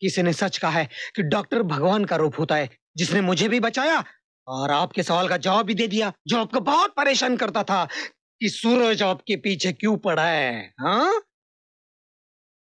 किसी ने सच कहा है कि डॉक्टर भगवान का रूप होता है जिसने मुझे भी बचाया और आपके सवाल का जवाब भी दे दिया जो आपको बहुत परेशान करता था कि सूरज आपके पीछे क्यों पड़ा है हाँ